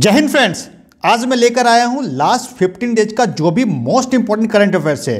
जय हिंद फ्रेंड्स आज मैं लेकर आया हूं लास्ट 15 डेज का जो भी मोस्ट इंपॉर्टेंट करंट अफेयर्स है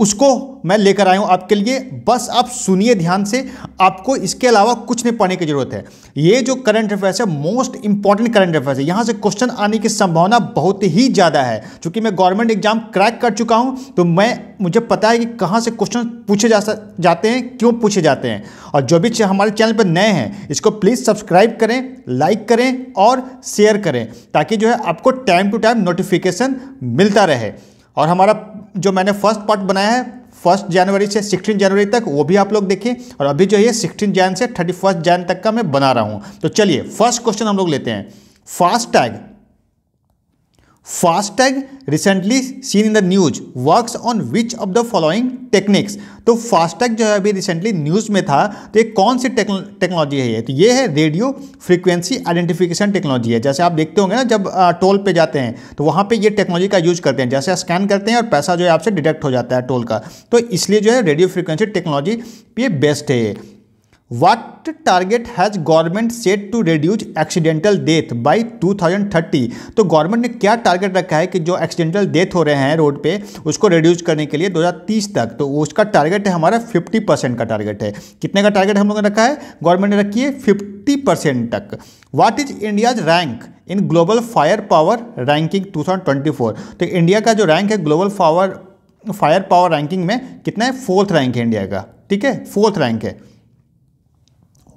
उसको मैं लेकर आया हूँ आपके लिए बस आप सुनिए ध्यान से आपको इसके अलावा कुछ नहीं पढ़ने की जरूरत है ये जो करंट अफेयर्स है मोस्ट इंपॉर्टेंट करंट अफेयर्स है यहाँ से क्वेश्चन आने की संभावना बहुत ही ज़्यादा है चूँकि मैं गवर्नमेंट एग्जाम क्रैक कर चुका हूँ तो मैं मुझे पता है कि कहाँ से क्वेश्चन पूछे जा जाते हैं क्यों पूछे जाते हैं और जो भी हमारे चैनल पर नए हैं इसको प्लीज़ सब्सक्राइब करें लाइक करें और शेयर करें ताकि जो है आपको टाइम टू टाइम नोटिफिकेशन मिलता रहे और हमारा जो मैंने फर्स्ट पार्ट बनाया है फर्स्ट जनवरी से सिक्सटीन जनवरी तक वो भी आप लोग देखें और अभी जो है सिक्सटीन जैन से थर्टी फर्स्ट जैन तक का मैं बना रहा हूँ तो चलिए फर्स्ट क्वेश्चन हम लोग लेते हैं fast tag FASTag recently seen in the news work on which of the following techniques तो फास्टैग जो है अभी रिसेंटली न्यूज़ में था तो ये कौन सी टेक्नोलॉजी है ये तो ये है रेडियो फ्रीक्वेंसी आइडेंटिफिकेशन टेक्नोलॉजी है जैसे आप देखते होंगे ना जब टोल पे जाते हैं तो वहाँ पे ये टेक्नोलॉजी का यूज करते हैं जैसे स्कैन करते हैं और पैसा जो है आपसे डिडक्ट हो जाता है टोल का तो इसलिए जो है रेडियो फ्रिक्वेंसी टेक्नोलॉजी ये बेस्ट है what target has government set to reduce accidental death by 2030 तो गवर्नमेंट ने क्या टारगेट रखा है कि जो एक्सीडेंटल डेथ हो रहे हैं रोड पे उसको रिड्यूस करने के लिए 2030 तक तो उसका टारगेट है हमारा 50 परसेंट का टारगेट है कितने का टारगेट हम लोगों ने रखा है गवर्नमेंट ने रखी है फिफ्टी परसेंट तक what is India's rank in global fire power ranking two thousand twenty four तो इंडिया का जो रैंक है global power fire power ranking में कितना है फोर्थ रैंक है इंडिया का ठीक है फोर्थ रैंक है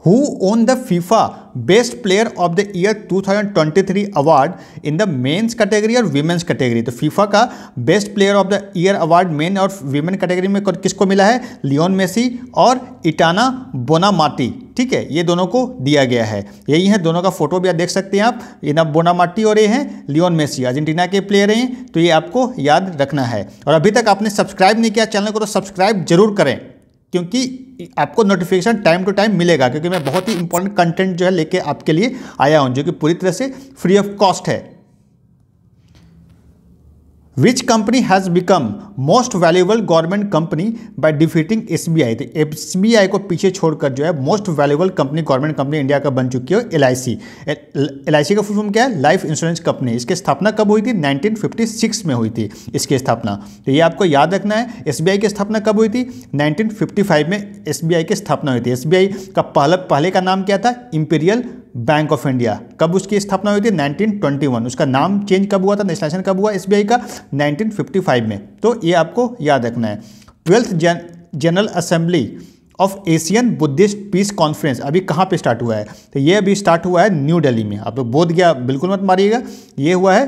who won the FIFA Best Player of the Year 2023 award in the men's category और women's category तो FIFA का Best Player of the Year award men और women category में किसको मिला है लियोन मेसी और इटाना बोनामाटी ठीक है ये दोनों को दिया गया है यही है दोनों का फोटो भी आप देख सकते हैं आप इना बोनामाटी और ये हैं लियोन मेसी अर्जेंटीना के प्लेयर हैं तो ये आपको याद रखना है और अभी तक आपने सब्सक्राइब नहीं किया चैनल को तो सब्सक्राइब जरूर करें क्योंकि आपको नोटिफिकेशन टाइम टू टाइम मिलेगा क्योंकि मैं बहुत ही इंपॉर्टेंट कंटेंट जो है लेके आपके लिए आया हूँ जो कि पूरी तरह से फ्री ऑफ कॉस्ट है which company has become most valuable government company by defeating S B I तो एस बी आई को पीछे छोड़कर जो है most valuable company government company India का बन चुकी है L I C L I सी का फुल फॉर्म क्या है लाइफ इंश्योरेंस कंपनी इसकी स्थापना कब हुई थी 1956 में हुई थी इसकी स्थापना तो ये आपको याद रखना है एस बी आई की स्थापना कब हुई थी 1955 में एस बी आई की स्थापना हुई थी एस बी आई का पहले पहले का नाम क्या था इंपीरियल बैंक ऑफ इंडिया कब उसकी स्थापना हुई थी 1921 उसका नाम चेंज कब हुआ था नेशनलाइजेशन कब हुआ एसबीआई का 1955 में तो ये आपको याद रखना है twelfth general assembly of Asian Buddhist peace conference अभी कहाँ पे स्टार्ट हुआ है तो ये अभी स्टार्ट हुआ है न्यू दिल्ली में आप बोध गया बिल्कुल मत मारिएगा ये हुआ है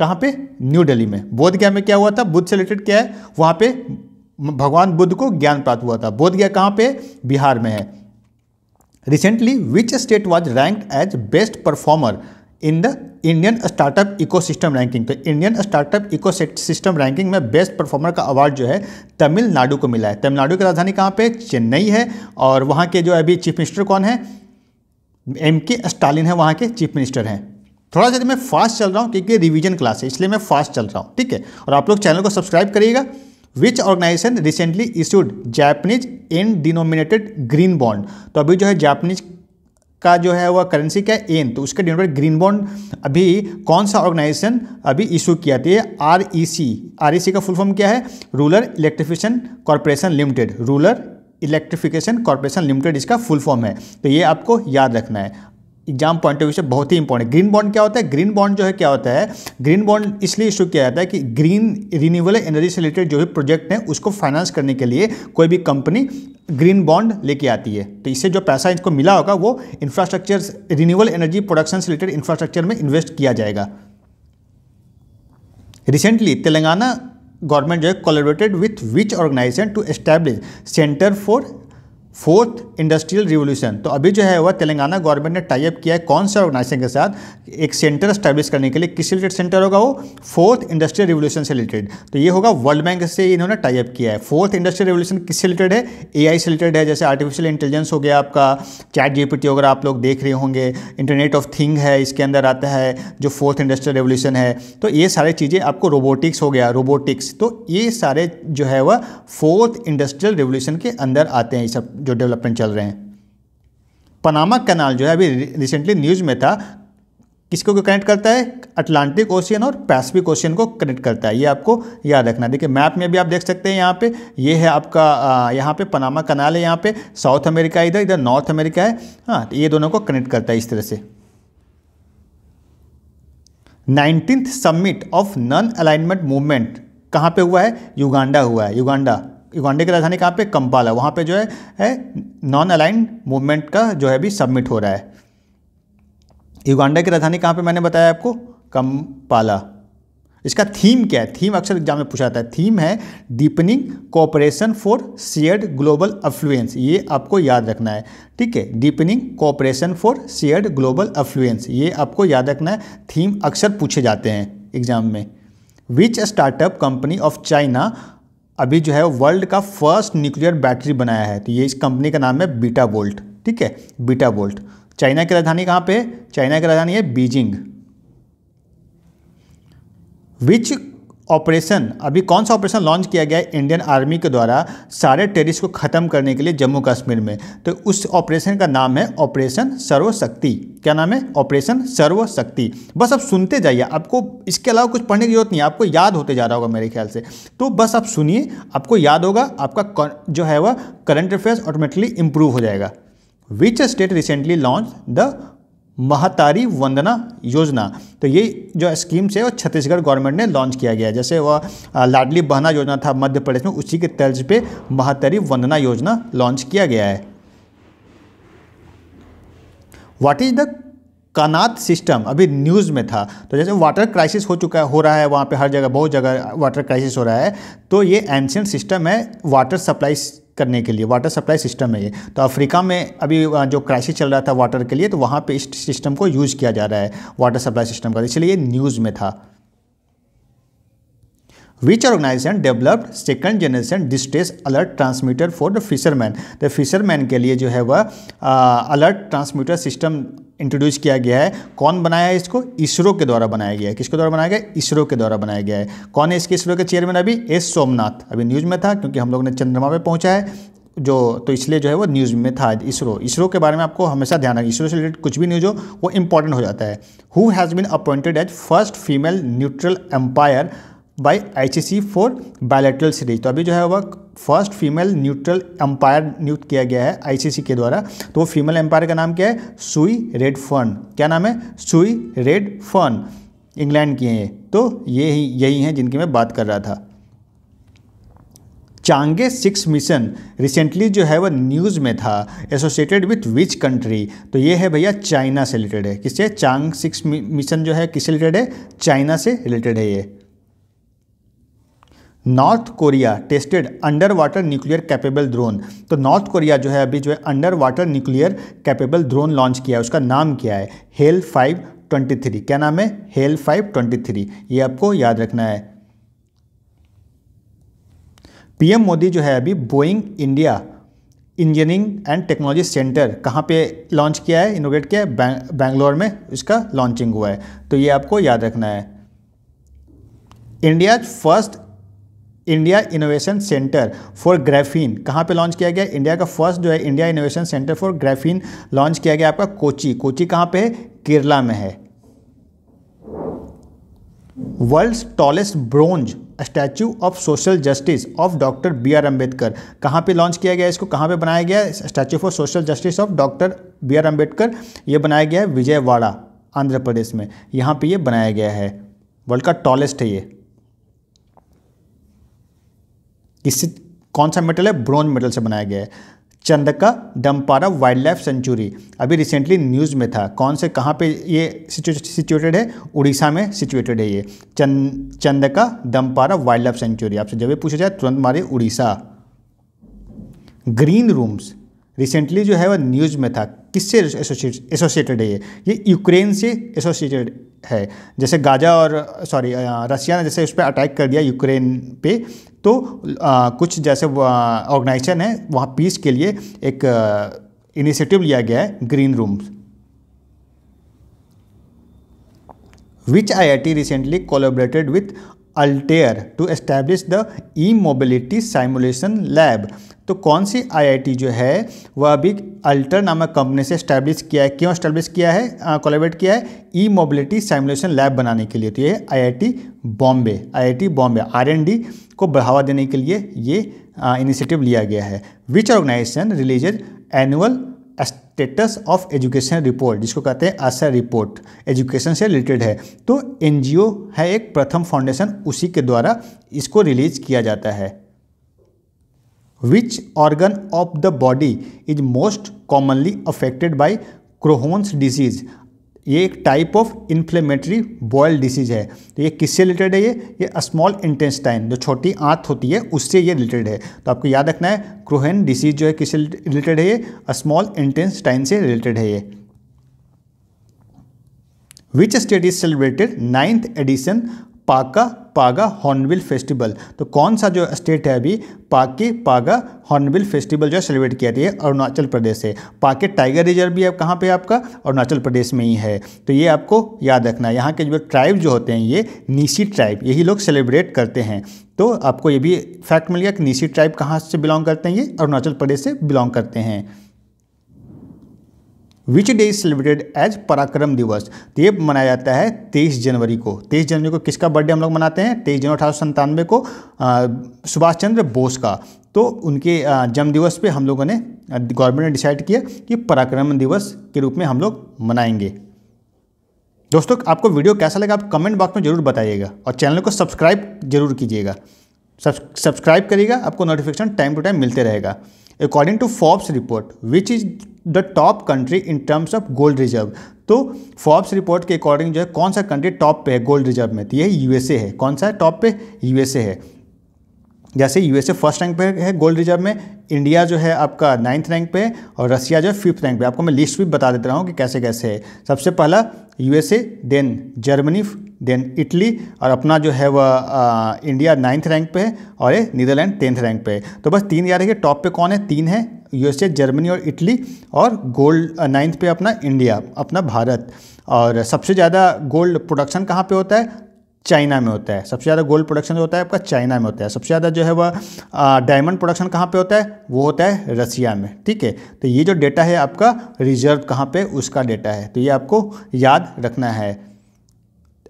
कहाँ पे न्यू दिल्ली में बोध गया में क्या हुआ था बुद्ध से रिलेटेड क्या है वहाँ पे भगवान बुद्ध को ज्ञान प्राप्त हुआ था बोध गया कहाँ पे बिहार में है Recently, which state was ranked as best performer in the Indian startup ecosystem ranking तो Indian startup ecosystem ranking में बेस्ट परफॉर्मर का अवार्ड जो है तमिलनाडु को मिला है तमिलनाडु की राजधानी कहाँ पे चेन्नई है और वहाँ के जो अभी चीफ मिनिस्टर कौन है एम के स्टालिन है वहाँ के चीफ मिनिस्टर हैं थोड़ा सा मैं फास्ट चल रहा हूँ क्योंकि रिविजन क्लास है इसलिए मैं फास्ट चल रहा हूँ ठीक है और आप लोग चैनल को सब्सक्राइब करिएगा which organisation recently issued Japanese yen denominated green bond तो अभी जो है जापनीज का जो है वह करेंसी क्या है एन तो उसके डिनोमिनेट ग्रीन बॉन्ड अभी कौन सा ऑर्गेनाइजेशन अभी इशू किया थी R E C R E सी का फुल फॉर्म क्या है rural electrification corporation limited rural electrification corporation limited इसका फुल फॉर्म है तो ये आपको याद रखना है एग्जाम पॉइंट ऑफ व्यू से बहुत ही इंपॉर्टेंट ग्रीन बॉन्ड क्या होता है ग्रीन बॉन्ड जो है क्या होता है ग्रीन बॉन्ड इसलिए इशू किया जाता है कि ग्रीन रिन्यूएबल एनर्जी से रिलेटेड जो भी प्रोजेक्ट हैं उसको फाइनेंस करने के लिए कोई भी कंपनी ग्रीन बॉन्ड लेके आती है तो इससे जो पैसा इसको मिला होगा वो इंफ्रास्ट्रक्चर रिन्यूएबल एनर्जी प्रोडक्शन से रिलेटेड इंफ्रास्ट्रक्चर में इन्वेस्ट किया जाएगा रिसेंटली तेलंगाना गवर्नमेंट जो है collaborated with which organisation to establish centre for fourth industrial revolution तो अभी जो है वह तेलंगाना गवर्नमेंट ने टाइप किया है कौन से ऑर्गेनाइजेशन के साथ एक सेंटर स्टैब्लिश करने के लिए किस रिलेटेड सेंटर होगा वो फोर्थ इंडस्ट्रियल रिवोल्यूशन से रिलेटेड तो ये होगा वर्ल्ड बैंक से इन्होंने टाइप किया है फोर्थ इंडस्ट्रियल रिवोल्यूशन किस रिलेटेड है ए से रिलेटेड है जैसे आर्टिफिशियल इंटेलिजेंस हो गया आपका चैट जी अगर आप लोग देख रहे होंगे इंटरनेट ऑफ थिंग है इसके अंदर आता है जो फोर्थ इंडस्ट्रियल रिवोल्यूशन है तो ये सारी चीज़ें आपको रोबोटिक्स हो गया रोबोटिक्स तो ये सारे जो है वह फोर्थ इंडस्ट्रियल रिवोल्यूशन के अंदर आते हैं ये सब जो डेवलपमेंट चल रहे हैं पनामा कैनाल जो है अभी रिसेंटली न्यूज़ में था किसको कनेक्ट करता है अटलांटिक ओशियन और पैसिफिक ओशियन को कनेक्ट करता है ये आपको याद रखना देखिए मैप में भी आप देख सकते हैं यहाँ पे ये है आपका यहाँ पे पनामा कनाल है यहाँ पे साउथ अमेरिका इधर इधर नॉर्थ अमेरिका है हाँ तो ये दोनों को कनेक्ट करता है इस तरह से nineteenth summit of non alignment movement कहाँ पर हुआ है युगांडा हुआ है युगांडा युगांडे की राजधानी कहाँ पे कंपाला वहाँ पे जो है, है नॉन अलाइंड मूवमेंट का जो है भी सबमिट हो रहा है युगांडे की राजधानी कहाँ पे मैंने बताया आपको कंपाला इसका थीम क्या है थीम अक्सर एग्जाम में पूछा जाता है थीम है deepening cooperation for shared global affluence ये आपको याद रखना है ठीक है deepening cooperation for shared global affluence ये आपको याद रखना है थीम अक्सर पूछे जाते हैं एग्जाम में which startup company of China अभी जो है वर्ल्ड का फर्स्ट न्यूक्लियर बैटरी बनाया है तो ये इस कंपनी का नाम है बीटा वोल्ट ठीक है बीटा वोल्ट चाइना की राजधानी कहाँ पे चाइना की राजधानी है बीजिंग विच ऑपरेशन अभी कौन सा ऑपरेशन लॉन्च किया गया है इंडियन आर्मी के द्वारा सारे टेरिस को ख़त्म करने के लिए जम्मू कश्मीर में तो उस ऑपरेशन का नाम है ऑपरेशन सर्वशक्ति क्या नाम है ऑपरेशन सर्वशक्ति बस आप सुनते जाइए आपको इसके अलावा कुछ पढ़ने की जरूरत नहीं है आपको याद होते जा रहा होगा मेरे ख्याल से तो बस आप सुनिए आपको याद होगा आपका जो है वह करंट अफेयर्स ऑटोमेटिकली इम्प्रूव हो जाएगा which state recently launch the Mahtari Vandana योजना तो ये जो स्कीम्स है वो छत्तीसगढ़ गवर्नमेंट ने लॉन्च किया गया जैसे वह लाडली बहना योजना था मध्य प्रदेश में उसी के तर्ज पे महातारी वंदना योजना लॉन्च किया गया है what is the qanat system अभी न्यूज़ में था तो जैसे वाटर क्राइसिस हो चुका है हो रहा है वहाँ पे हर जगह बहुत जगह वाटर क्राइसिस हो रहा है तो ये एंशियंट सिस्टम है वाटर सप्लाई करने के लिए वाटर सप्लाई सिस्टम है ये तो अफ्रीका में अभी जो क्राइसिस चल रहा था वाटर के लिए तो वहाँ पे इस सिस्टम को यूज़ किया जा रहा है वाटर सप्लाई सिस्टम का इसलिए ये न्यूज़ में था which organisation developed second generation distress alert transmitter for the fisherman the fisherman के लिए जो है वह अलर्ट ट्रांसमीटर सिस्टम इंट्रोड्यूस किया गया है कौन बनाया है इसको इसरो के द्वारा बनाया गया है किसके द्वारा बनाया गया इसरो के द्वारा बनाया गया है कौन है इसके इसरो के चेयरमैन अभी एस सोमनाथ अभी न्यूज़ में था क्योंकि हम लोग ने चंद्रमा पर पहुंचा है जो तो इसलिए जो है वो न्यूज़ में था इसरो इसरो के बारे में आपको हमेशा ध्यान रखें इसरो से रिलेटेड कुछ भी न्यूज़ हो वो इंपॉर्टेंट हो जाता है who has been appointed as first female neutral umpire by I C C for bilateral series तो अभी जो है वह फर्स्ट फीमेल न्यूट्रल एम्पायर नियुक्त किया गया है आईसीसी e के द्वारा तो वो फीमेल एम्पायर का नाम क्या है सुई रेड फर्न क्या नाम है सुई रेड फर्न इंग्लैंड की हैं तो ये ही यही हैं जिनकी मैं बात कर रहा था चांगे सिक्स मिशन रिसेंटली जो है वह न्यूज़ में था एसोसिएटेड विथ विच कंट्री तो ये है भैया चाइना से रिलेटेड है किससे चांग सिक्स मिशन जो है किससे रिलेटेड है चाइना से रिलेटेड है ये North Korea tested under water nuclear capable drone तो नॉर्थ कोरिया जो है अभी जो है under water nuclear capable drone launch किया है उसका नाम क्या है हेल फाइव ट्वेंटी थ्री क्या नाम है हेल फाइव ट्वेंटी थ्री ये आपको याद रखना है पीएम मोदी जो है अभी Boeing India engineering and technology centre कहाँ पे लॉन्च किया है इनोग्रेट किया है बैंगलोर में इसका लॉन्चिंग हुआ है तो ये आपको याद रखना है India first India innovation centre for graphene कहाँ पे लॉन्च किया गया इंडिया का फर्स्ट जो है India innovation centre for graphene launch किया गया आपका कोची कोची कहाँ पे है केरला में है world tallest bronze statue of social justice of doctor B R Ambedkar कहाँ पे लॉन्च किया गया इसको कहाँ पे बनाया गया statue for social justice of doctor B R Ambedkar ये बनाया गया है विजयवाड़ा आंध्र प्रदेश में यहाँ पे ये बनाया गया है वर्ल्ड का टॉलेस्ट है ये किससे कौन सा मेटल है ब्रॉन्ज मेटल से बनाया गया है Chandaka Dampara wildlife sanctuary अभी रिसेंटली न्यूज़ में था कौन से कहाँ पे ये सिचुएटेड है उड़ीसा में सिचुएटेड है ये चंद Chandaka Dampara wildlife sanctuary आपसे जब भी पूछा जाए तुरंत मारे उड़ीसा ग्रीन रूम्स रिसेंटली जो है वह न्यूज़ में था किससे एसोसिएटेड है ये ये यूक्रेन से एसोसिएटेड है जैसे गाजा और सॉरी रसिया ने जैसे उस पर अटैक कर दिया यूक्रेन पे तो आ, कुछ जैसे ऑर्गेनाइजेशन है वहाँ पीस के लिए एक इनिशिएटिव लिया गया है green room which I I T recently collaborated with Altair to establish the E mobility simulation lab तो कौन सी आईआईटी जो है वह अभी अल्टर नामक कंपनी से स्टैब्लिश किया है क्यों स्टैब्लिश किया है कोलेबरेट किया है ई मोबिलिटी साइमुलेशन लैब बनाने के लिए तो ये IIT Bombay IIT Bombay R and D को बढ़ावा देने के लिए ये इनिशिएटिव लिया गया है which organisation released annual status of education report जिसको कहते हैं आशा रिपोर्ट एजुकेशन से रिलेटेड है तो एनजीओ है एक प्रथम फाउंडेशन उसी के द्वारा इसको रिलीज किया जाता है which organ of the body is most commonly affected by Crohn's disease ये एक type of inflammatory bowel disease है तो ये किससे रिलेटेड है ये ये स्मॉल इंटेस्टाइन जो छोटी आंत होती है उससे ये रिलेटेड है तो आपको याद रखना है क्रोहेन डिसीज जो है किससे रिलेटेड है ये स्मॉल इंटेस्टाइन से रिलेटेड है ये which state is celebrated ninth edition Pakke Paga hornbill festival तो कौन सा जो स्टेट है अभी पाके पागा हॉर्नबिल फेस्टिवल जो है सेलिब्रेट किया जाती है अरुणाचल प्रदेश से पाके टाइगर रिजर्व भी अब कहाँ पे आपका अरुणाचल प्रदेश में ही है तो ये आपको याद रखना है यहाँ के जो ट्राइब जो होते हैं ये नीसी ट्राइब यही लोग सेलिब्रेट करते हैं तो आपको ये भी फैक्ट मिल गया कि नीसी ट्राइब कहाँ से बिलोंग करते हैं ये अरुणाचल प्रदेश से बिलोंग करते हैं which day is celebrated as Parakram Diwas तो ये मनाया जाता है तेईस जनवरी को तेईस जनवरी को किसका बर्थडे हम लोग मनाते हैं तेईस जनवरी अठारह सौ संतानवे को सुभाष चंद्र बोस का तो उनके जन्म दिवस पे हम लोगों ने गवर्नमेंट ने डिसाइड किया कि पराक्रम दिवस के रूप में हम लोग मनाएंगे दोस्तों आपको वीडियो कैसा लगा आप कमेंट बॉक्स में ज़रूर बताइएगा और चैनल को सब्सक्राइब जरूर कीजिएगा सब्सक्राइब करिएगा आपको नोटिफिकेशन टाइम टू टाइम मिलते रहेगा according to Forbes report which is the top country in terms of gold reserve तो फॉर्ब्स रिपोर्ट के अकॉर्डिंग जो है कौन सा कंट्री टॉप पे है गोल्ड रिजर्व में तो ये यूएसए है कौन सा है टॉप पे यूएसए है जैसे यूएसए फर्स्ट रैंक पे है गोल्ड रिजर्व में इंडिया जो है आपका नाइन्थ रैंक पे है और रसिया जो है फिफ्थ रैंक पे आपको मैं लिस्ट भी बता देता रहा हूँ कि कैसे कैसे है सबसे पहला USA then Germany then Italy और अपना जो है वह इंडिया नाइन्थ रैंक पे है और ये नीदरलैंड टेंथ रैंक पे है तो बस तीन याद रखिए टॉप पे कौन है तीन है यूएसए जर्मनी और इटली और गोल्ड नाइन्थ पे अपना इंडिया अपना भारत और सबसे ज़्यादा गोल्ड प्रोडक्शन कहाँ पे होता है चाइना में होता है सबसे ज़्यादा गोल्ड प्रोडक्शन होता है आपका चाइना में होता है सबसे ज़्यादा जो है वह डायमंड प्रोडक्शन कहाँ पे होता है वो होता है रसिया में ठीक है तो ये जो डेटा है आपका रिजर्व कहाँ पे उसका डेटा है तो ये आपको याद रखना है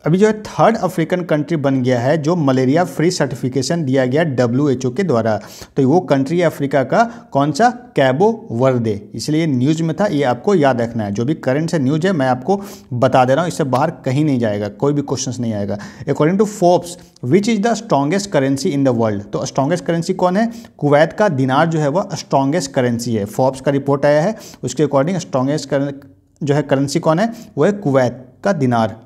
अभी जो है थर्ड अफ्रीकन कंट्री बन गया है जो मलेरिया फ्री सर्टिफिकेशन दिया गया डब्ल्यू के द्वारा तो वो कंट्री है अफ्रीका का कौन सा कैबो वर्दे इसलिए न्यूज़ में था ये आपको याद रखना है जो भी करंट से न्यूज़ है मैं आपको बता दे रहा हूँ इससे बाहर कहीं नहीं जाएगा कोई भी क्वेश्चन नहीं आएगा according to Forbes which is the strongest currency in the world तो स्ट्रॉगेस्ट करेंसी कौन है कुवैत का दिनार जो है वह स्ट्रॉगेस्ट करेंसी है फोर्ब्स का रिपोर्ट आया है उसके अकॉर्डिंग स्ट्रॉगेस्ट जो है करेंसी कौन है वो है कुवैत का dinar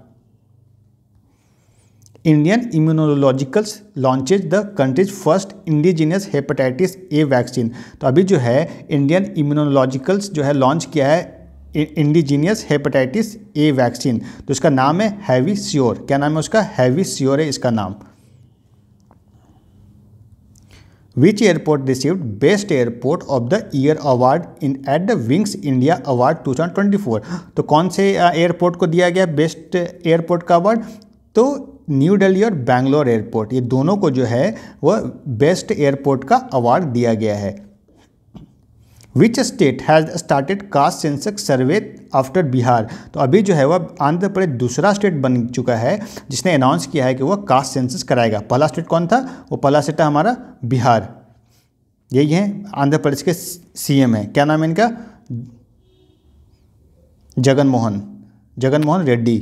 Indian immunologicals launches the country's first indigenous hepatitis A vaccine तो अभी जो है इंडियन इम्यूनोलॉजिकल्स जो है लॉन्च किया है इंडिजीनियस हेपेटाइटिस ए वैक्सीन तो इसका नाम है हैवी स्योर क्या नाम है उसका हैवी स्योर है इसका नाम which airport received best airport of the year award in at the wings India award 2024 तो कौन से एयरपोर्ट को दिया गया बेस्ट एयरपोर्ट का अवार्ड तो न्यू दिल्ली और बैंगलोर एयरपोर्ट ये दोनों को जो है वह बेस्ट एयरपोर्ट का अवार्ड दिया गया है which state has started caste census survey after Bihar तो अभी जो है वह आंध्र प्रदेश दूसरा स्टेट बन चुका है जिसने अनाउंस किया है कि वह कास्ट सेंसस कराएगा पहला स्टेट कौन था वो पहला स्टेट था हमारा बिहार यही है आंध्र प्रदेश के सीएम है क्या नाम है इनका जगन मोहन जगन मोहन रेड्डी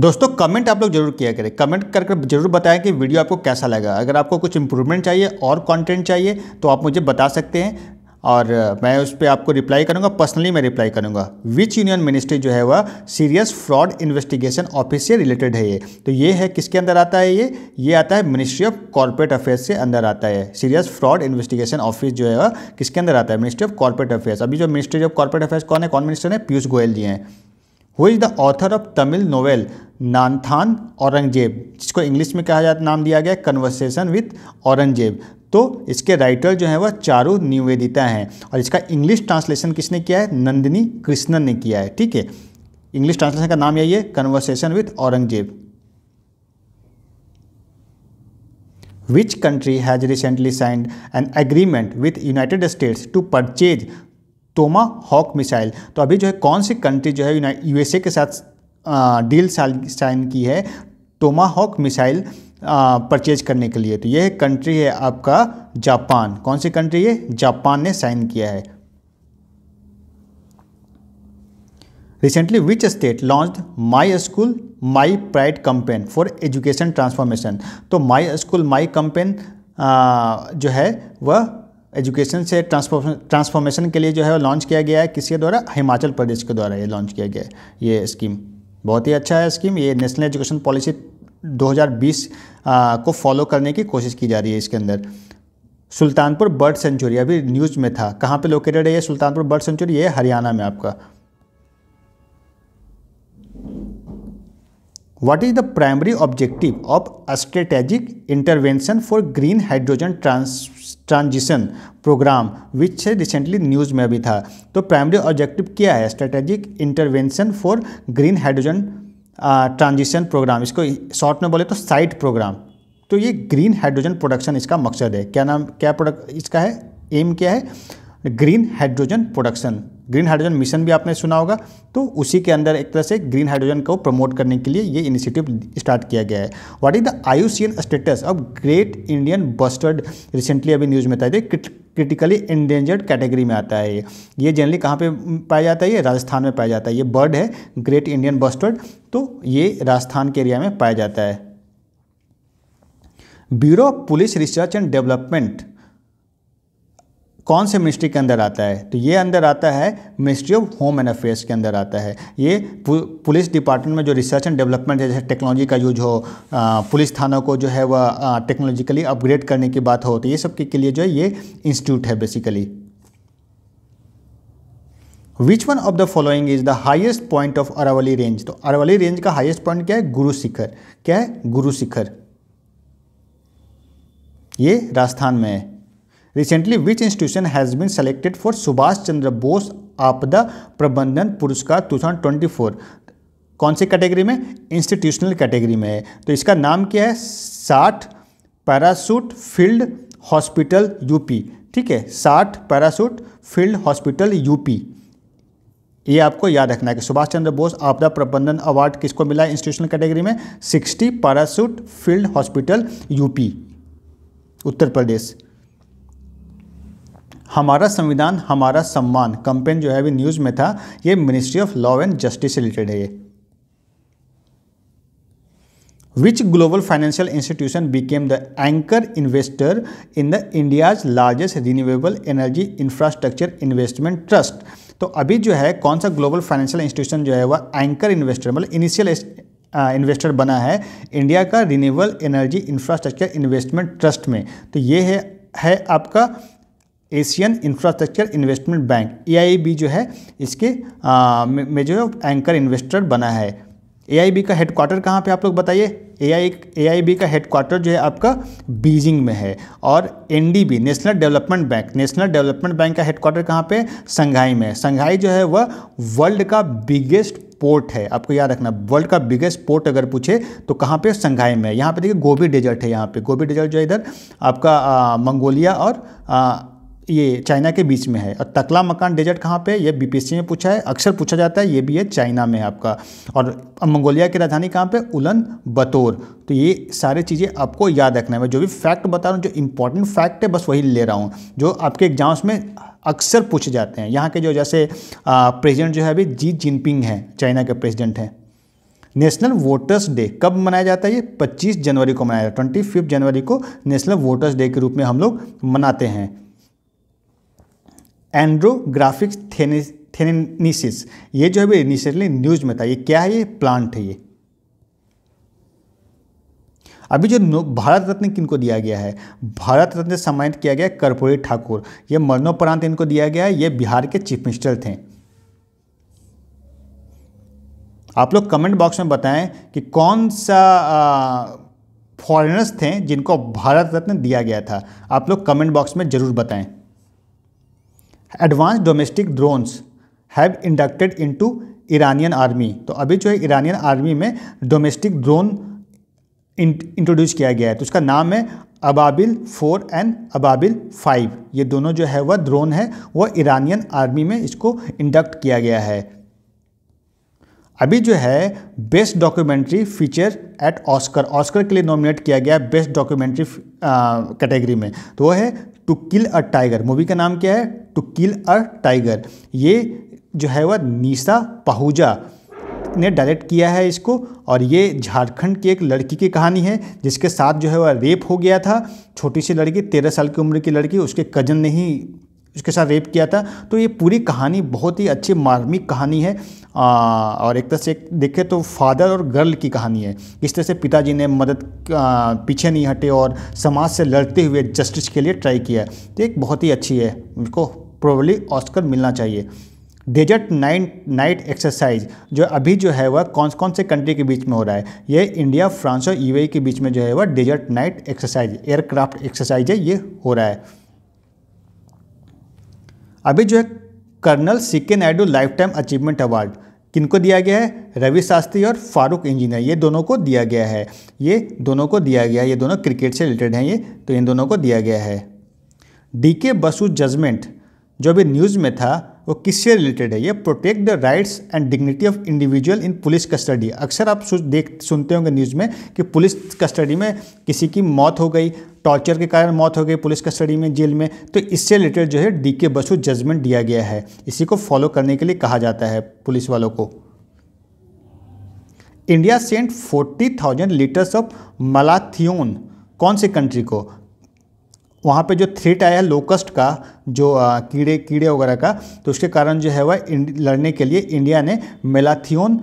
दोस्तों कमेंट आप लोग जरूर किया करें कमेंट करके जरूर बताएं कि वीडियो आपको कैसा लगा अगर आपको कुछ इंप्रूवमेंट चाहिए और कंटेंट चाहिए तो आप मुझे बता सकते हैं और मैं उस पर आपको रिप्लाई करूंगा पर्सनली मैं रिप्लाई करूंगा विच यूनियन मिनिस्ट्री जो है वह सीरियस फ्रॉड इन्वेस्टिगेशन ऑफिस से रिलेटेड है ये तो ये है किसके अंदर आता है ये ये आता है मिनिस्ट्री ऑफ कॉर्पोरेट अफेयर्स से अंदर आता है सीरियस फ्रॉड इन्वेस्टिगेशन ऑफिस जो है वह किसके अंदर आता है मिनिस्ट्री ऑफ कॉर्पोरेट अफेयर्स अभी जो मिनिस्ट्री ऑफ कॉर्पोरेट अफेयर्स कौन है कौन मिनिस्टर है पीयूष गोयल जी हैं who is the author of Tamil novel Naanthaan Aurangzeb जिसको इंग्लिश में कहा जाता नाम दिया गया कन्वर्सेशन विथ औरंगजेब तो इसके राइटर जो है वह चारू निवेदिता हैं और इसका इंग्लिश ट्रांसलेशन किसने किया है नंदिनी कृष्णन ने किया है ठीक है इंग्लिश ट्रांसलेशन का नाम यही है conversation with Aurangzeb which country has recently signed an agreement with united states to purchase Tomahawk missile तो अभी जो है कौन सी कंट्री जो है यूएसए के साथ डील साइन की है टोमा हॉक मिसाइल परचेज करने के लिए तो यह कंट्री है आपका जापान कौन सी कंट्री है जापान ने साइन किया है recently which state launch my school my pride campaign for education transformation तो माई स्कूल माई कंपेन जो है वह एजुकेशन से ट्रांसफॉर्मेशन के लिए जो है वो लॉन्च किया गया है किसके द्वारा हिमाचल प्रदेश के द्वारा ये लॉन्च किया गया है ये स्कीम बहुत ही अच्छा है स्कीम ये नेशनल एजुकेशन पॉलिसी 2020 आ, को फॉलो करने की कोशिश की जा रही है इसके अंदर सुल्तानपुर बर्ड सेंचुरी अभी न्यूज़ में था कहाँ पे लोकेटेड है ये सुल्तानपुर बर्ड सेंचुरी ये हरियाणा में आपका what is the primary objective of strategic intervention for green hydrogen trans transition programme which से रिसेंटली न्यूज़ में भी था तो प्राइमरी ऑब्जेक्टिव क्या है strategic intervention for green hydrogen transition programme इसको शॉर्ट में बोले तो साइट प्रोग्राम तो ये ग्रीन हाइड्रोजन प्रोडक्शन इसका मकसद है क्या नाम क्या प्रोडक्ट इसका है एम क्या है green hydrogen production green hydrogen mission भी आपने सुना होगा तो उसी के अंदर एक तरह से ग्रीन हाइड्रोजन को प्रमोट करने के लिए ये इनिशिएटिव स्टार्ट किया गया है what is the IUCN status of great Indian bustard recently अभी न्यूज़ में बताया थे क्रिटिकली इंडेंजर्ड कैटेगरी में आता है ये ये जनरली कहाँ पे पाया जाता है ये राजस्थान में पाया जाता है ये बर्ड है ग्रेट इंडियन बस्टर्ड तो ये राजस्थान के एरिया में पाया जाता है bureau of police research and development कौन से मिनिस्ट्री के अंदर आता है तो ये अंदर आता है ministry of home and affairs के अंदर आता है ये पुलिस डिपार्टमेंट में जो रिसर्च एंड डेवलपमेंट है जैसे टेक्नोलॉजी का यूज हो पुलिस थानों को जो है वह टेक्नोलॉजिकली अपग्रेड करने की बात हो तो ये सब के लिए जो है ये इंस्टीट्यूट है basically which one of the following is the highest point of Aravalli range तो अरावली रेंज का हाइएस्ट पॉइंट क्या है गुरु शिखर क्या है गुरु शिखर ये राजस्थान में है recently which institution has been selected for Subhash Chandra Bose Aapda Prabandhan Puraskar 2024 कौन सी कैटेगरी में इंस्टीट्यूशनल कैटेगरी में है तो इसका नाम क्या है साठ पैरासूट फील्ड हॉस्पिटल यूपी ठीक है साठ पैरासूट फील्ड हॉस्पिटल यूपी ये आपको याद रखना है कि सुभाष चंद्र बोस आपदा प्रबंधन अवार्ड किसको मिला है इंस्टीट्यूशनल कैटेगरी में 60 parachute field hospital UP Uttar Pradesh Hamara Samvidhan हमारा सम्मान कंपेन जो है अभी न्यूज़ में था ये ministry of law and justice से रिलेटेड है ये which global financial institution became the anchor investor in the India's largest renewable energy infrastructure investment trust तो अभी जो है कौन सा ग्लोबल फाइनेंशियल इंस्टीट्यूशन जो है वह एंकर इन्वेस्टर मतलब इनिशियल इन्वेस्टर बना है इंडिया का renewable energy infrastructure investment trust में तो ये है है आपका Asian infrastructure investment bank A जो है इसके आ, में जो एंकर इन्वेस्टर बना है ए का हेडक्वार्टर कहाँ पे आप लोग बताइए ए आई का हेडक्वार्टर जो है आपका बीजिंग में है और an national development bank national development bank का हेडक्वार्टर कहाँ पे संघाई में है संघाई जो है वह वर्ल्ड का बिगेस्ट पोर्ट है आपको याद रखना वर्ल्ड का बिगेस्ट पोर्ट अगर पूछे तो कहाँ पे संघाई में है यहाँ पे देखिए गोभी डेजर्ट है यहाँ पे गोभी डेजर्ट जो है इधर आपका मंगोलिया और आ, ये चाइना के बीच में है और तकला मकान डेजर्ट कहाँ पे ये बीपीसी में पूछा है अक्सर पूछा जाता है ये भी है चाइना में आपका और मंगोलिया की राजधानी कहाँ पे उलन बतौर तो ये सारी चीज़ें आपको याद रखना है मैं जो भी फैक्ट बता रहा हूँ जो इंपॉर्टेंट फैक्ट है बस वही ले रहा हूँ जो आपके एग्जाम्स में अक्सर पूछे जाते हैं यहाँ के जो जैसे प्रेजिडेंट जो है अभी जी जिनपिंग हैं चाइना के प्रेजिडेंट हैं नेशनल वोटर्स डे कब मनाया जाता है ये 25 जनवरी को मनाया जाता है ट्वेंटी जनवरी को नेशनल वोटर्स डे के रूप में हम लोग मनाते हैं एंड्रोग्राफिक थेनेनिसिस ये जो है इनिशियली न्यूज में था ये क्या है ये प्लांट है ये अभी जो भारत रत्न किनको दिया गया है भारत रत्न सम्मानित किया गया कर्पूरी ठाकुर ये मरणोपरांत इनको दिया गया है ये बिहार के चीफ मिनिस्टर थे आप लोग कमेंट बॉक्स में बताएं कि कौन सा फॉरेनर्स थे जिनको भारत रत्न दिया गया था आप लोग कमेंट बॉक्स में ज़रूर बताएं advance domestic drones have inducted into Iranian army तो अभी जो है ईरानियन आर्मी में डोमेस्टिक ड्रोन इंट्रोड्यूस किया गया है तो उसका नाम है Ababil four and Ababil five ये दोनों जो है वह ड्रोन है वह ईरानियन आर्मी में इसको इंडक्ट किया गया है अभी जो है best documentary feature at Oscar Oscar के लिए नॉमिनेट किया गया बेस्ट डॉक्यूमेंट्री कैटेगरी में तो वो है to kill a tiger movie का नाम क्या है टू किल अ टाइगर ये जो है वह निशा पहूजा ने डायरेक्ट किया है इसको और ये झारखंड की एक लड़की की कहानी है जिसके साथ जो है वह रेप हो गया था छोटी सी लड़की तेरह साल की उम्र की लड़की उसके कजन ने ही उसके साथ रेप किया था तो ये पूरी कहानी बहुत ही अच्छी मार्मिक कहानी है आ, और एक तरह से देखें तो फादर और गर्ल की कहानी है इस तरह से पिताजी ने मदद आ, पीछे नहीं हटे और समाज से लड़ते हुए जस्टिस के लिए ट्राई किया तो एक बहुत ही अच्छी है उसको प्रोबली ऑस्कर मिलना चाहिए डेजर्ट नाइट नाइट एक्सरसाइज जो अभी जो है वह कौन कौन से कंट्री के बीच में हो रहा है ये इंडिया फ्रांस और यूएई e के बीच में जो है वह desert knight exercise aircraft exercise है ये हो रहा है अभी जो है colonel C K Naidu life time achievement award किनको दिया गया है रवि शास्त्री और फारूक इंजीनियर ये दोनों को दिया गया है ये दोनों को दिया गया है ये दोनों क्रिकेट से रिलेटेड हैं ये तो इन दोनों को दिया गया है डी के बसु जजमेंट जो अभी न्यूज़ में था वो किससे रिलेटेड है ये protect the rights and dignity of individual in police custody अक्सर आप देख सुनते होंगे न्यूज़ में कि पुलिस कस्टडी में किसी की मौत हो गई टॉर्चर के कारण मौत हो गई पुलिस कस्टडी में जेल में तो इससे रिलेटेड जो है डी के बसु जजमेंट दिया गया है इसी को फॉलो करने के लिए कहा जाता है पुलिस वालों को India sent forty thousand litres of malathion कौन से कंट्री को वहाँ पे जो थ्रेट आया लोकस्ट का जो कीड़े कीड़े वगैरह का तो उसके कारण जो है वह लड़ने के लिए इंडिया ने मेलाथियोन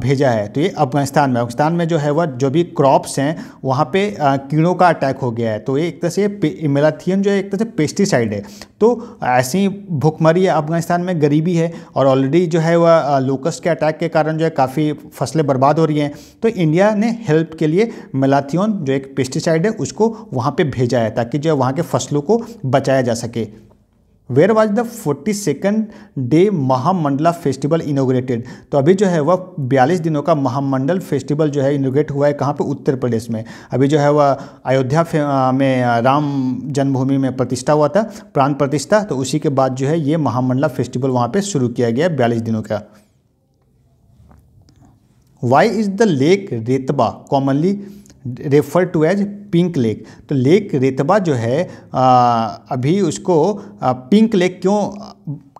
भेजा है तो ये अफगानिस्तान में अफगानिस्तान में जो है वह जो भी क्रॉप्स हैं वहाँ पे कीड़ों का अटैक हो गया है तो ये एक तरह से मेलाथियन जो है एक तरह से पेस्टिसाइड है तो ऐसी भुखमरी है अफगानिस्तान में गरीबी है और ऑलरेडी जो है वह लोकस के अटैक के कारण जो है काफ़ी फसलें बर्बाद हो रही हैं तो इंडिया ने हेल्प के लिए मेलाथियन जो एक पेस्टिसाइड है उसको वहाँ पर भेजा है ताकि जो है वहाँ के फसलों को बचाया जा सके where was the forty second day Mahamandala festival inaugurated तो अभी जो है वह बयालीस दिनों का महामंडल फेस्टिवल जो है इनोग्रेट हुआ है कहाँ पे उत्तर प्रदेश में अभी जो है वह अयोध्या में राम जन्मभूमि में प्रतिष्ठा हुआ था प्राण प्रतिष्ठा तो उसी के बाद जो है ये महामंडला फेस्टिवल वहाँ पर शुरू किया गया बयालीस दिनों का why is the lake Retba commonly refer to as pink lake तो लेक रेतबा जो है आ, अभी उसको आ, पिंक लेक क्यों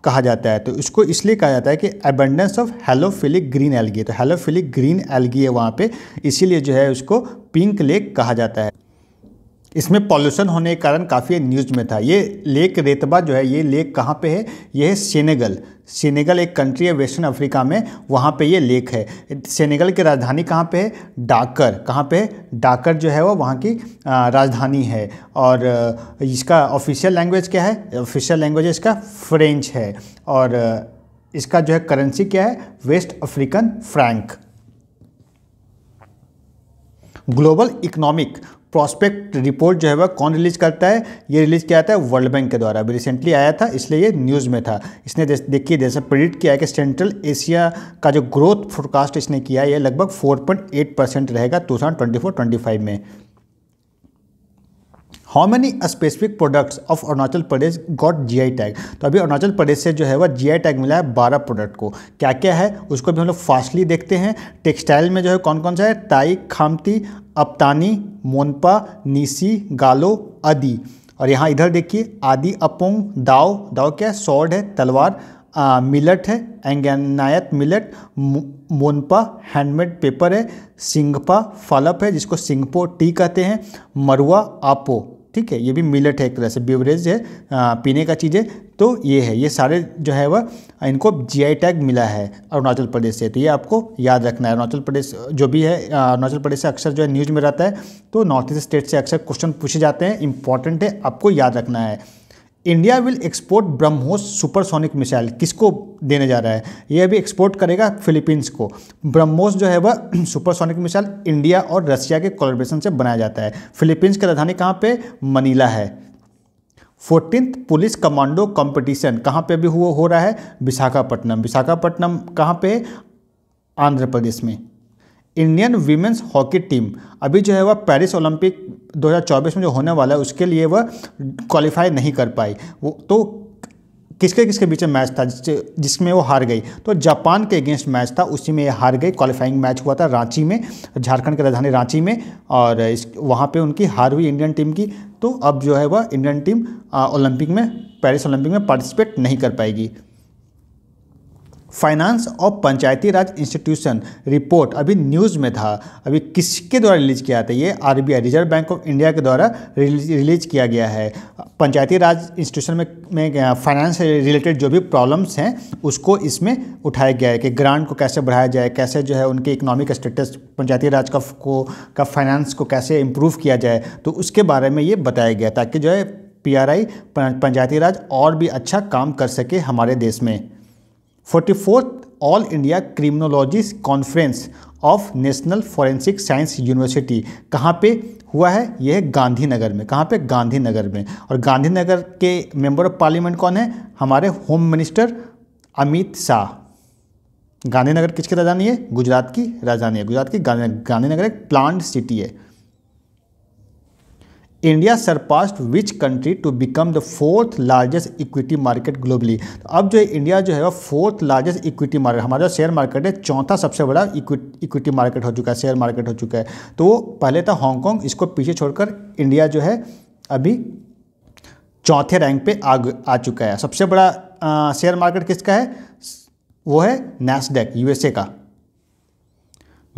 कहा जाता है तो उसको इसलिए कहा जाता है कि abundance of halophilic green algae तो हेलोफिलिक ग्रीन एलगी है वहाँ पे इसीलिए जो है उसको पिंक लेक कहा जाता है इसमें पॉल्यूशन होने के कारण काफ़ी न्यूज़ में था ये लेक रेतबा जो है ये लेक कहाँ पे है ये है सेनेगल सेनेगल एक कंट्री है वेस्टर्न अफ्रीका में वहाँ पे ये लेक है सेनेगल की राजधानी कहाँ पे है डाकर कहाँ पे डाकर जो है वो वहाँ की राजधानी है और इसका ऑफिशियल लैंग्वेज क्या है ऑफिशियल लैंग्वेज इसका फ्रेंच है और इसका जो है करेंसी क्या है west African franc global economic prospect report जो है वह कौन रिलीज़ करता है ये रिलीज़ किया जाता है वर्ल्ड बैंक के द्वारा अभी रिसेंटली आया था इसलिए ये न्यूज़ में था इसने देखिए जैसे प्रेडिट किया है कि सेंट्रल एशिया का जो ग्रोथ फोरकास्ट इसने किया है ये लगभग 4.8 परसेंट रहेगा टू थाउजेंड ट्वेंटी में how many specific products of Arunachal Pradesh got G I tag तो अभी अरुणाचल प्रदेश से जो है वह जी आई टैग मिला है बारह प्रोडक्ट को क्या क्या है उसको भी हम लोग फास्टली देखते हैं टेक्सटाइल में जो है कौन कौन सा है ताई खामती अपतानी मोनपा नीसी गालो आदि और यहाँ इधर देखिए आदि अपोंग दाओ दाओ क्या है सॉर्ड है तलवार मिलट है एंगनायत मिलट मोनपा हैंडमेड पेपर है सिंगपा फलप है जिसको सिंगपो टी कहते हैं मरुआ आपो ठीक है ये भी मिलट है एक तरह से बेवरेज है पीने का चीज़ है तो ये है ये सारे जो है वह इनको जीआई टैग मिला है अरुणाचल प्रदेश से तो ये आपको याद रखना है अरुणाचल प्रदेश जो भी है अरुणाचल प्रदेश से अक्सर जो है न्यूज़ में रहता है तो नॉर्थ ईस्ट स्टेट से अक्सर क्वेश्चन पूछे जाते हैं इंपॉर्टेंट है आपको याद रखना है India will export BrahMos supersonic missile किसको देने जा रहा है यह भी एक्सपोर्ट करेगा फिलीपींस को ब्रह्मोस जो है वह सुपरसोनिक मिसाइल इंडिया और रशिया के कोलेब्रेशन से बनाया जाता है फिलीपींस की राजधानी कहाँ पे मनीला है फोर्टीन पुलिस कमांडो कंपटीशन कहाँ पे भी हुआ हो रहा है विशाखापट्टनम विशाखापट्टनम कहाँ पे आंध्र प्रदेश में इंडियन वीमेंस हॉकी टीम अभी जो है वह पेरिस ओलंपिक 2024 में जो होने वाला है उसके लिए वह क्वालिफाई नहीं कर पाई वो तो किसके किसके बीच में मैच था जिसमें वो हार गई तो जापान के अगेंस्ट मैच था उसी में ये हार गई क्वालिफाइंग मैच हुआ था रांची में झारखंड की राजधानी रांची में और इस वहाँ पर उनकी हार हुई इंडियन टीम की तो अब जो है वह इंडियन टीम ओलंपिक में पेरिस ओलंपिक में पार्टिसिपेट नहीं कर पाएगी फाइनेंस और पंचायती राज इंस्टीट्यूशन रिपोर्ट अभी न्यूज़ में था अभी किसके द्वारा रिलीज किया था ये RBI reserve bank of India के द्वारा रिलीज किया गया है पंचायती राज इंस्टीट्यूशन में में फाइनेंस से रिलेटेड जो भी प्रॉब्लम्स हैं उसको इसमें उठाया गया है कि ग्रांट को कैसे बढ़ाया जाए कैसे जो है उनके इकोनॉमिक स्टेटस पंचायती राज का को का फाइनेंस को कैसे इम्प्रूव किया जाए तो उसके बारे में ये बताया गया ताकि जो है पी पंचायती राज और भी अच्छा काम कर सके हमारे देश में forty fourth all India criminology conference of national forensic science university कहाँ पे हुआ है यह गांधीनगर में कहाँ पे गांधीनगर में और गांधीनगर के मेंबर ऑफ पार्लियामेंट कौन है हमारे होम मिनिस्टर अमित शाह गांधीनगर किसकी राजधानी है गुजरात की राजधानी है गुजरात की गांधीनगर गांधीनगर एक प्लांट सिटी है India surpassed which country to become the fourth largest equity market globally तो अब जो है इंडिया जो है वो फोर्थ लार्जेस्ट इक्विटी मार्केट हमारा जो शेयर मार्केट है चौथा सबसे बड़ा इक्विटी मार्केट हो चुका है शेयर मार्केट हो चुका है तो वो पहले था हांगकॉन्ग इसको पीछे छोड़कर इंडिया जो है अभी चौथे रैंक पे आ, आ चुका है सबसे बड़ा शेयर मार्केट किसका है वो है नेस्डेक यूएसए का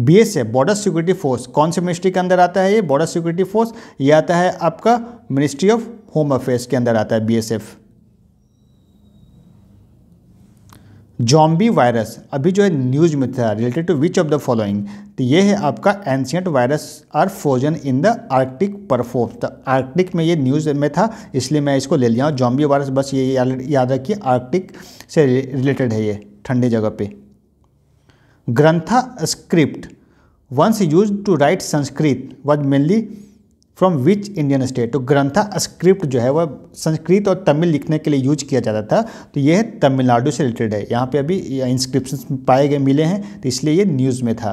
बीएसएफ बॉर्डर सिक्योरिटी फोर्स कौन से मिनिस्ट्री के अंदर आता है ये बॉर्डर सिक्योरिटी फोर्स ये आता है आपका मिनिस्ट्री ऑफ होम अफेयर्स के अंदर आता है बीएसएफ जॉम्बी वायरस अभी जो है न्यूज में था related to which of the following तो ये है आपका ancient virus are frozen in the Arctic permafrost तो आर्कटिक में ये न्यूज़ में था इसलिए मैं इसको ले लिया हूँ जॉम्बी वायरस बस ये याद रखिए आर्कटिक से रिलेटेड है ये ठंडी जगह पर Grantha script once use to write Sanskrit was mainly from which Indian state तो ग्रंथा स्क्रिप्ट जो है वह संस्कृत और तमिल लिखने के लिए यूज किया जाता था तो यह तमिलनाडु से रिलेटेड है यहाँ पे अभी इंस्क्रिप्शन पाए गए मिले हैं तो इसलिए ये न्यूज़ में था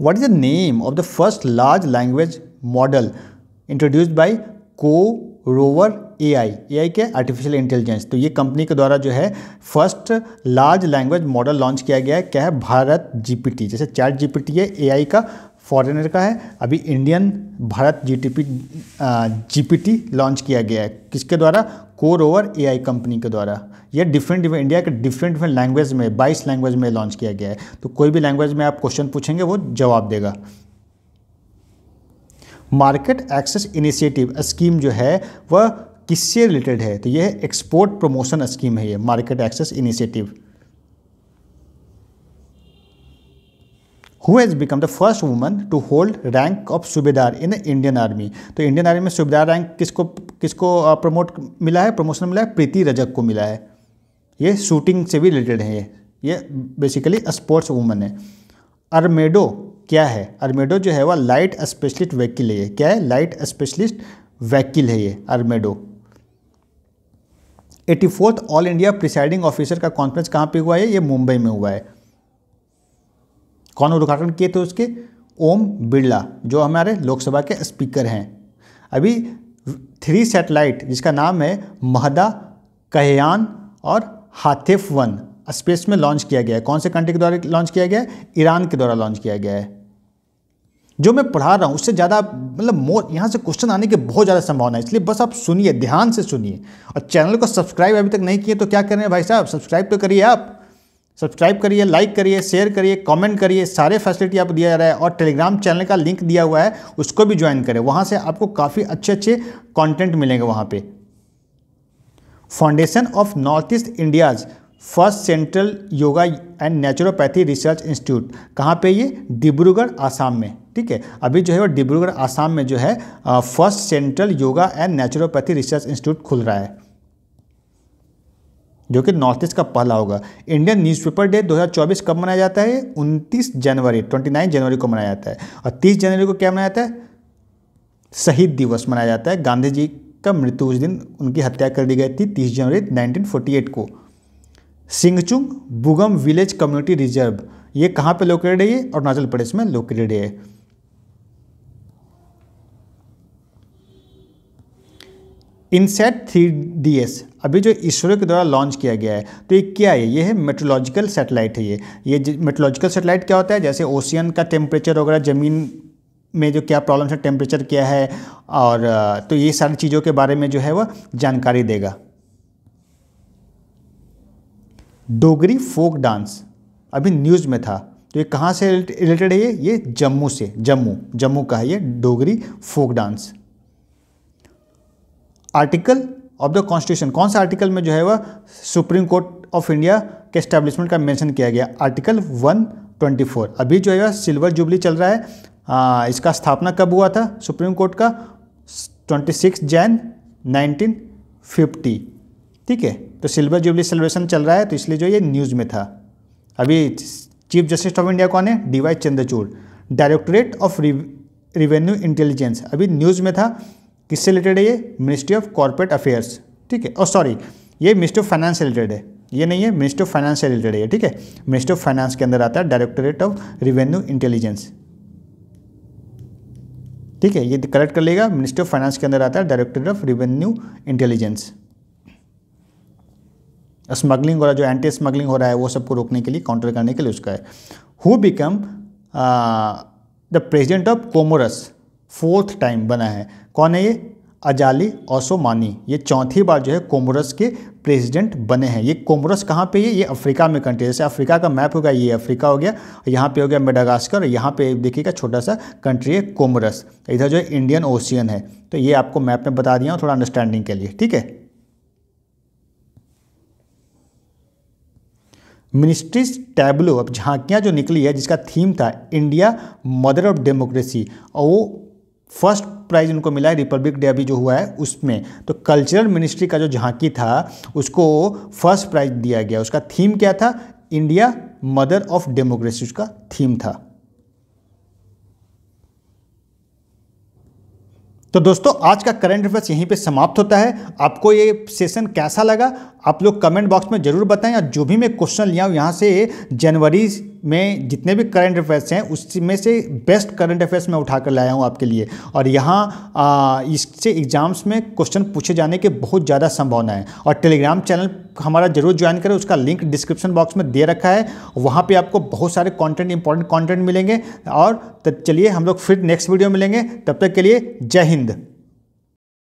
what is the name of the first large language model introduced by CoRover AI AI के आर्टिफिशियल इंटेलिजेंस तो ये कंपनी के द्वारा जो है first large language model launch किया गया है क्या है भारत जीपीटी जैसे चैट जीपीटी है एआई का फॉरेनर का है अभी Indian Bharat GTP GPT launch किया गया है किसके द्वारा कोर ओवर आई कंपनी के द्वारा यह डिफरेंट इंडिया के डिफरेंट डिफरेंट लैंग्वेज में 22 लैंग्वेज में लॉन्च किया गया है तो कोई भी लैंग्वेज में आप क्वेश्चन पूछेंगे वो जवाब देगा मार्केट एक्सेस इनिशिएटिव स्कीम जो है वह किससे रिलेटेड है तो यह एक्सपोर्ट प्रमोशन स्कीम है ये market access initiative who has become the first woman to hold rank of subedar in Indian army तो इंडियन आर्मी में सूबेदार रैंक किसको किसको प्रमोट मिला है प्रमोशन मिला है प्रीति रजक को मिला है ये शूटिंग से भी रिलेटेड है ये ये बेसिकली स्पोर्ट्स वुमन है अरमेडो क्या है अर्मेडो जो है वह लाइट स्पेशलिस्ट वैकिल है क्या है लाइट स्पेशलिस्ट वैकिल है ये Armado eighty fourth all India presiding officer का कॉन्फ्रेंस कहाँ पे हुआ है ये मुंबई में हुआ है कौन उद्घाटन किए थे उसके ओम बिरला जो हमारे लोकसभा के स्पीकर हैं अभी थ्री सैटेलाइट जिसका नाम है महदा कहयान और हाथिफ वन स्पेस में लॉन्च किया गया है कौन से कंट्री के द्वारा लॉन्च किया गया है ईरान के द्वारा लॉन्च किया गया है जो मैं पढ़ा रहा हूँ उससे ज़्यादा मतलब मोर यहाँ से क्वेश्चन आने की बहुत ज़्यादा संभावना है इसलिए बस आप सुनिए ध्यान से सुनिए और चैनल को सब्सक्राइब अभी तक नहीं किए तो क्या कर रहे हैं भाई साहब सब्सक्राइब तो करिए आप सब्सक्राइब करिए लाइक करिए शेयर करिए कमेंट करिए सारे फैसिलिटी आपको दिया जा रहा है और टेलीग्राम चैनल का लिंक दिया हुआ है उसको भी ज्वाइन करें वहाँ से आपको काफ़ी अच्छे अच्छे कॉन्टेंट मिलेंगे वहाँ पर foundation of north east India's first central yoga and naturopathy research institute कहाँ पे ये डिब्रूगढ़ आसाम में ठीक है अभी जो है वो डिब्रूगढ़ आसाम में जो है first central yoga and naturopathy research institute खुल रहा है जो कि नॉर्थ ईस्ट का पहला होगा इंडियन न्यूज़पेपर डे 2024 कब मनाया जाता है 29 जनवरी 29 जनवरी को मनाया जाता है और 30 जनवरी को क्या मनाया जाता है शहीद दिवस मनाया जाता है गांधी जी का मृत्यु उस दिन उनकी हत्या कर दी गई थी 30 जनवरी 1948 को Singchung Bugun village community reserve ये कहाँ पे लोकेटेड है ये अरुणाचल प्रदेश में लोकेटेड है इनसेट थ्री डी एस अभी जो इसरो के द्वारा लॉन्च किया गया है तो ये क्या है ये है मेट्रोलॉजिकल सेटेलाइट है ये ये मेट्रोलॉजिकल सेटेलाइट क्या होता है जैसे ओशियन का टेम्परेचर वगैरह ज़मीन में जो क्या प्रॉब्लम है टेम्परेचर क्या है और तो ये सारी चीज़ों के बारे में जो है वह जानकारी देगा डोगरी फोक डांस अभी न्यूज़ में था तो ये कहाँ से रिलेटेड है ये ये जम्मू से जम्मू जम्मू का है ये Dogri folk dance article of the constitution कौन सा आर्टिकल में जो है वह सुप्रीम कोर्ट ऑफ इंडिया के एस्टेब्लिशमेंट का मेंशन किया गया आर्टिकल 124 अभी जो है वह सिल्वर जुबली चल रहा है आ, इसका स्थापना कब हुआ था सुप्रीम कोर्ट का 26 जैन 1950 ठीक है तो सिल्वर जुबली सेलिब्रेशन चल रहा है तो इसलिए जो ये न्यूज़ में था अभी चीफ जस्टिस ऑफ इंडिया कौन है D Y Chandrachud directorate of revenue intelligence अभी न्यूज़ में था किससे रिलेटेड है ये मिनिस्ट्री ऑफ कॉरपोरेट अफेयर्स ठीक है और सॉरी ये मिनिस्ट्री ऑफ फाइनेंस से रिलेटेड है ये नहीं है मिनिस्ट्री ऑफ फाइनेंस से रिलेटेड है ठीक है मिनिस्ट्री ऑफ फाइनेंस के अंदर आता है डायरेक्टोरेट ऑफ रिवेन्यू इंटेलिजेंस ठीक है ये करेक्ट कर लेगा मिनिस्ट्री ऑफ फाइनेंस के अंदर आता है directorate of revenue intelligence smuggling हो रहा है जो एंटी स्मगलिंग हो रहा है वो सबको रोकने के लिए काउंटर करने के लिए उसका है who become the president of Comoros fourth time बना है कौन है ये अजाली ओसोमानी ये चौथी बार जो है कोमोरस के प्रेसिडेंट बने हैं ये कोमोरस कहाँ पे है ये अफ्रीका में कंट्री जैसे अफ्रीका का मैप होगा ये अफ्रीका हो गया यहाँ पे हो गया मेडागास्कर यहाँ पे देखिएगा छोटा सा कंट्री है कोमोरस इधर जो है इंडियन ओशियन है तो ये आपको मैप में बता दिया हूँ थोड़ा अंडरस्टैंडिंग के लिए ठीक है मिनिस्ट्रीज टैबलो अब झांकियाँ जो निकली है जिसका थीम था इंडिया मदर ऑफ डेमोक्रेसी और वो फर्स्ट प्राइज उनको मिला है रिपब्लिक डे अभी जो हुआ है उसमें तो कल्चरल मिनिस्ट्री का जो झांकी था उसको फर्स्ट प्राइज दिया गया उसका थीम क्या था इंडिया मदर ऑफ डेमोक्रेसी उसका थीम था तो दोस्तों आज का करंट अफेयर्स यहीं पे समाप्त होता है आपको ये सेशन कैसा लगा आप लोग कमेंट बॉक्स में ज़रूर बताएं और जो भी मैं क्वेश्चन लिया हूँ यहाँ से जनवरी में जितने भी करंट अफेयर्स हैं उसमें से बेस्ट करंट अफेयर्स मैं उठा कर लाया हूँ आपके लिए और यहाँ इससे एग्ज़ाम्स में क्वेश्चन पूछे जाने के बहुत ज़्यादा संभावना है और टेलीग्राम चैनल हमारा जरूर ज्वाइन करें उसका लिंक डिस्क्रिप्शन बॉक्स में दे रखा है वहाँ पर आपको बहुत सारे कॉन्टेंट इंपॉर्टेंट कॉन्टेंट मिलेंगे और तब चलिए हम लोग फिर नेक्स्ट वीडियो मिलेंगे तब तक के लिए जय हिंद